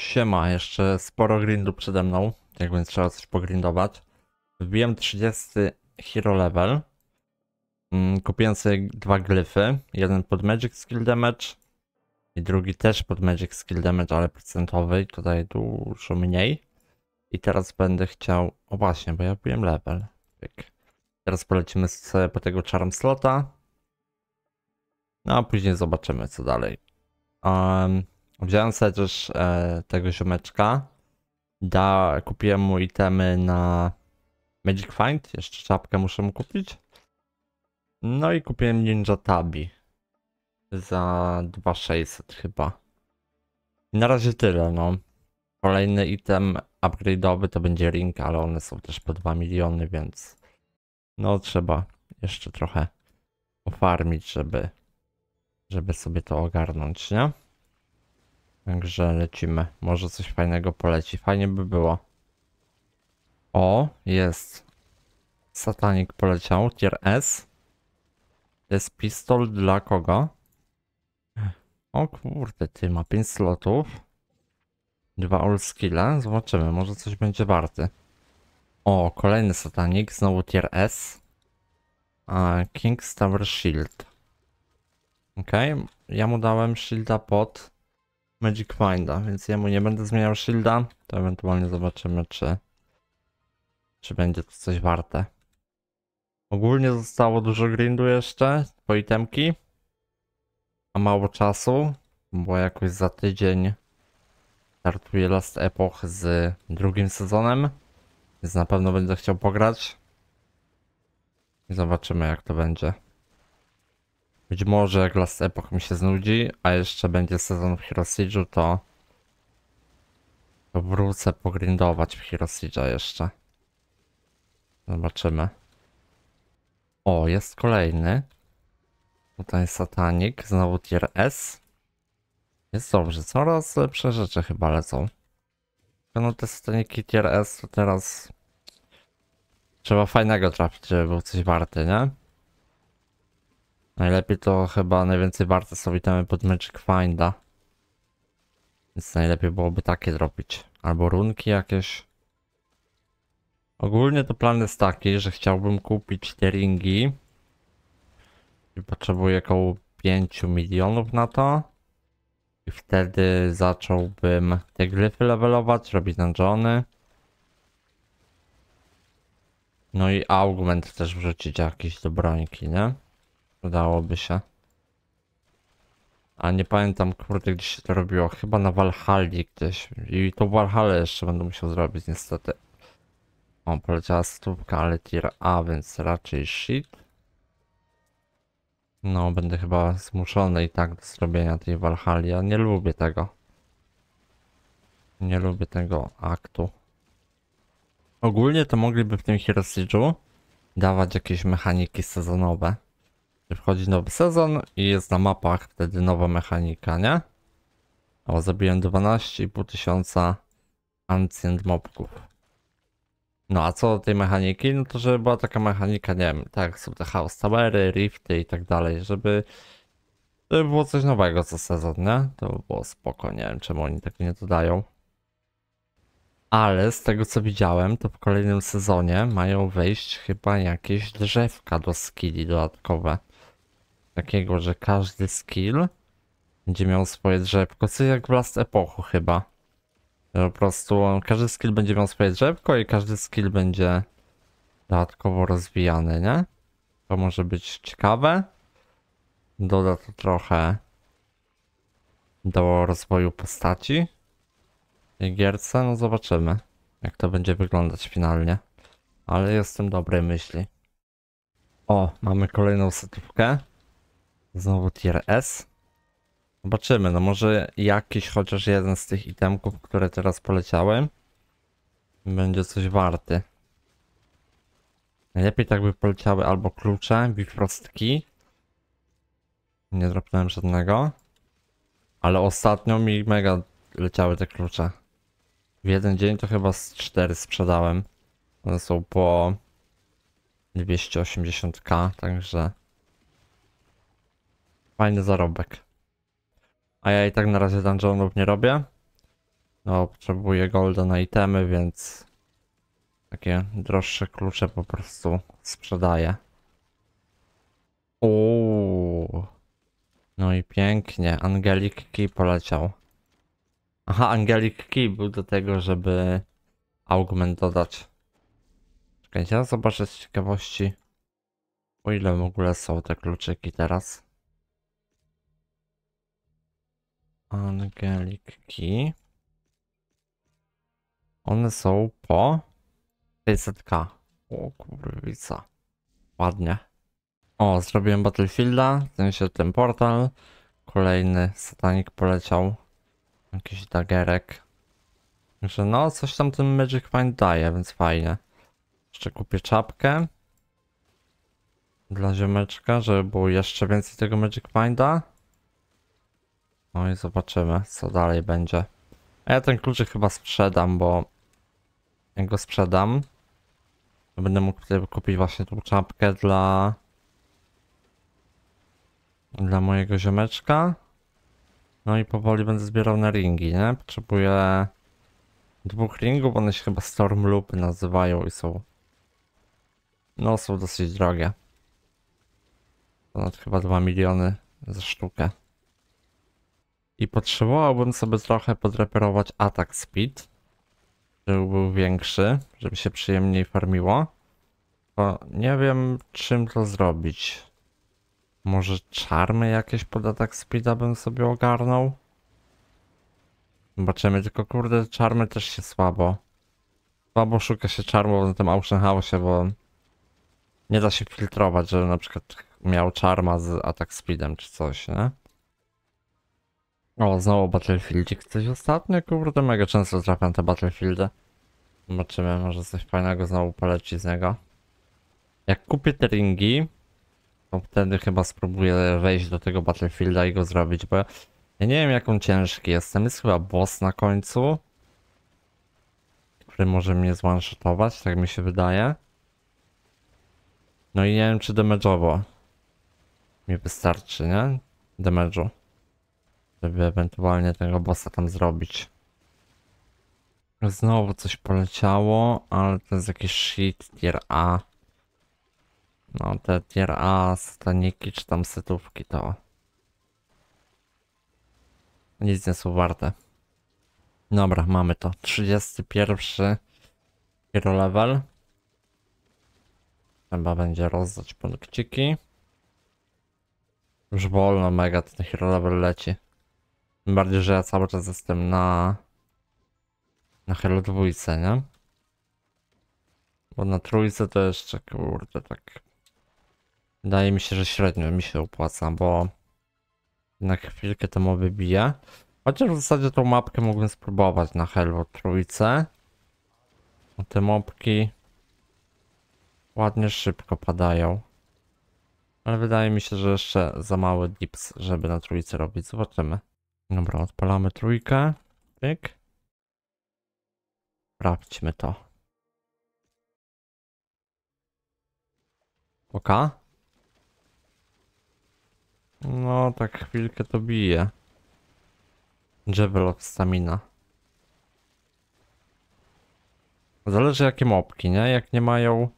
Siema, jeszcze sporo grindu przede mną, więc trzeba coś pogrindować. Wbiłem 30 hero level. Mm, kupiłem sobie dwa glyfy, jeden pod magic skill damage i drugi też pod magic skill damage, ale procentowy, tutaj dużo mniej. I teraz będę chciał, o właśnie, bo ja wbiłem level. Teraz polecimy sobie po tego charm slota. No a później zobaczymy co dalej. Um, Wziąłem sobie też e, tego ziomeczka. Da, kupiłem mu itemy na Magic Find. Jeszcze czapkę muszę mu kupić. No i kupiłem Ninja Tabi. Za 2600 chyba. na razie tyle, no. Kolejny item upgrade'owy to będzie Ring, ale one są też po 2 miliony, więc... No trzeba jeszcze trochę ofarmić, żeby, żeby sobie to ogarnąć, nie? Także lecimy. Może coś fajnego poleci. Fajnie by było. O, jest. Satanik poleciał. Tier S. Jest pistol dla kogo? O kurde, ty ma 5 slotów. Dwa all skilla. Zobaczymy, może coś będzie warty. O, kolejny satanik, znowu tier S. A, King's Tower Shield. Ok, ja mu dałem shielda pod Magic Minda, więc jemu nie będę zmieniał shielda. To ewentualnie zobaczymy, czy, czy będzie to coś warte. Ogólnie zostało dużo grindu jeszcze po itemki, a mało czasu, bo jakoś za tydzień startuje Last Epoch z drugim sezonem, więc na pewno będę chciał pograć. Zobaczymy jak to będzie. Być może jak Last Epoch mi się znudzi, a jeszcze będzie sezon w Hero to... to wrócę pogrindować w Hero jeszcze. Zobaczymy. O, jest kolejny. Tutaj Satanik, znowu tier S. Jest dobrze, coraz lepsze rzeczy chyba lecą. No te Sataniki tier S to teraz... Trzeba fajnego trafić, żeby był coś warty, nie? Najlepiej to chyba najwięcej warte sobie temy pod meczek finda. Więc najlepiej byłoby takie zrobić. Albo runki jakieś. Ogólnie to plan jest taki, że chciałbym kupić te ringi. I potrzebuję około 5 milionów na to. I wtedy zacząłbym te gryfy levelować, robić dungeony. No i augment też wrzucić jakiś do brońki, nie? dałoby się. A nie pamiętam, kurde, gdzie się to robiło. Chyba na Walhalli gdzieś. I to Walhalę jeszcze będę musiał zrobić, niestety. O, poleciała stópka, ale tier A, więc raczej shit. No, będę chyba zmuszony i tak do zrobienia tej Walhalli. Ja nie lubię tego. Nie lubię tego aktu. Ogólnie to mogliby w tym Hero dawać jakieś mechaniki sezonowe. Wchodzi nowy sezon i jest na mapach wtedy nowa mechanika, nie? O, zabiłem 12,5 tysiąca ancient mobków. No a co do tej mechaniki? No to żeby była taka mechanika, nie wiem, tak są te house towery, rifty i tak dalej, żeby, było coś nowego co sezon, nie? To by było spoko, nie wiem czemu oni tak nie dodają. Ale z tego co widziałem, to w kolejnym sezonie mają wejść chyba jakieś drzewka do skilli dodatkowe takiego, że każdy skill będzie miał swoje drzewko, co jak w Last Epochu chyba. Po prostu każdy skill będzie miał swoje drzewko i każdy skill będzie dodatkowo rozwijany, nie? To może być ciekawe. Doda to trochę do rozwoju postaci i gierce. No zobaczymy, jak to będzie wyglądać finalnie. Ale jestem dobrej myśli. O, mamy kolejną setówkę. Znowu tier S. Zobaczymy, no może jakiś chociaż jeden z tych itemków, które teraz poleciały, będzie coś warty. Najlepiej tak by poleciały albo klucze, bifrostki. Nie zrobiłem żadnego. Ale ostatnio mi mega leciały te klucze. W jeden dzień to chyba z 4 sprzedałem. One są po 280k, także... Fajny zarobek. A ja i tak na razie dungeonów nie robię. No, potrzebuję golda na itemy, więc takie droższe klucze po prostu sprzedaję. Uuu. No i pięknie. Angelik Key poleciał. Aha, Angelik Key był do tego, żeby augment dodać. Czekajcie, ja zobaczę z ciekawości, o ile w ogóle są te kluczyki teraz. Angeliki, One są po 500k. O kurwica. Ładnie. O, zrobiłem Battlefielda, ten się ten portal. Kolejny satanik poleciał. Jakiś dagerek. Także no, coś tam ten Magic Find daje, więc fajnie. Jeszcze kupię czapkę. Dla ziomeczka, żeby było jeszcze więcej tego Magic Finda. No i zobaczymy, co dalej będzie. A ja ten kluczyk chyba sprzedam, bo jak go sprzedam, to będę mógł kupić właśnie tą czapkę dla dla mojego ziomeczka. No i powoli będę zbierał na ringi, nie? Potrzebuję dwóch ringów, one się chyba Storm Loop nazywają i są... No są dosyć drogie. Ponad chyba 2 miliony za sztukę. I potrzebowałbym sobie trochę podreperować atak speed, żeby był większy, żeby się przyjemniej farmiło. Bo nie wiem czym to zrobić. Może czarmy jakieś pod atak speeda bym sobie ogarnął? Zobaczymy, tylko kurde czarmy też się słabo. Słabo szuka się czarmów na tym Auction House, bo nie da się filtrować, że na przykład miał czarma z atak speedem czy coś, nie? O, znowu Battlefieldik. Coś ostatnio, kurde, mega często trafiam te Battlefieldy. Zobaczymy, może coś fajnego znowu poleci z niego. Jak kupię te ringi, to wtedy chyba spróbuję wejść do tego Battlefielda i go zrobić, bo ja nie wiem jaką ciężki jestem. Jest chyba boss na końcu, który może mnie zwanshotować, tak mi się wydaje. No i nie wiem czy damage'owo mi wystarczy, nie? Damage'u żeby ewentualnie tego bossa tam zrobić. Znowu coś poleciało, ale to jest jakiś shit tier A. No te tier A, staniki czy tam setówki to nic nie są warte. Dobra, mamy to. 31 hero level. Trzeba będzie rozdać punkciki. Już wolno mega ten hero level leci. Tym bardziej, że ja cały czas jestem na... Na Halo dwójce, nie? Bo na trójce to jeszcze, kurde, tak... Wydaje mi się, że średnio mi się opłaca, bo... Na chwilkę to mu wybija. Chociaż w zasadzie tą mapkę mógłbym spróbować na Halo trójce. Te mopki... Ładnie szybko padają. Ale wydaje mi się, że jeszcze za mały dips, żeby na trójce robić. Zobaczymy. Dobra, odpalamy trójkę. Pyk. Sprawdźmy to. Oka? No, tak chwilkę to bije. Jebel stamina. Zależy jakie mopki, nie? Jak nie mają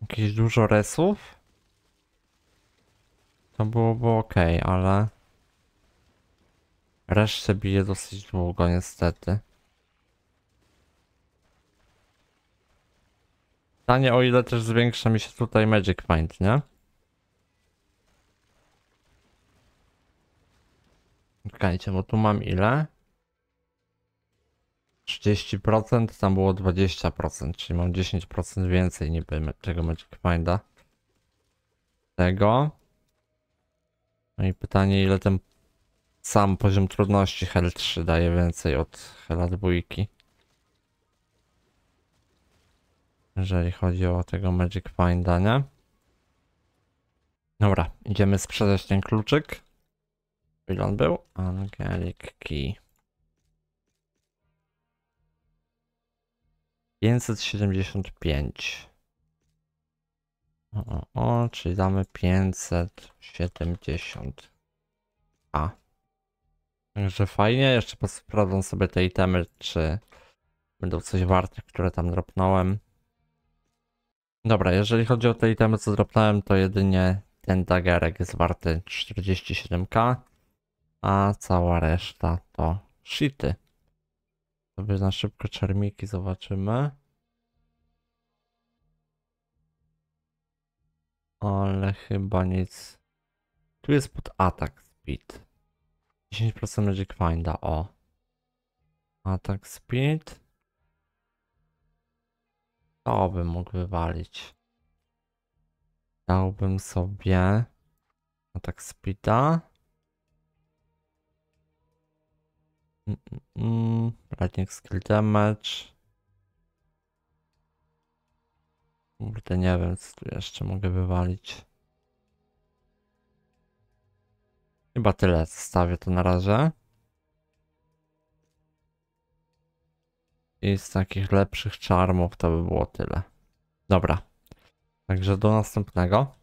jakichś dużo resów, to byłoby ok, ale... Resztę bije dosyć długo niestety. Pytanie o ile też zwiększa mi się tutaj Magic Mind, nie? Czekajcie, bo tu mam ile? 30%, tam było 20%, czyli mam 10% więcej niby tego Magic Minda. Tego. No i pytanie ile ten sam poziom trudności Hell 3 daje więcej od Hella 2. Jeżeli chodzi o tego Magic Finda, nie? Dobra, idziemy sprzedać ten kluczyk. Ile on był? Angelic Key. 575. O, o, o czyli damy 570. A. Także fajnie, jeszcze posprawdzą sobie te itemy, czy będą coś warte, które tam dropnąłem. Dobra, jeżeli chodzi o te itemy, co dropnąłem, to jedynie ten dagerek jest warty 47k, a cała reszta to shity. Sobie na szybko czermiki zobaczymy. Ale chyba nic. Tu jest pod atak speed. 10% będzie kwinda, o. Atak speed. To bym mógł wywalić. Dałbym sobie atak speeda. Mm, mm, mm. skill damage. Kurde, nie wiem co tu jeszcze mogę wywalić. Chyba tyle stawię to na razie. I z takich lepszych czarmów to by było tyle. Dobra. Także do następnego.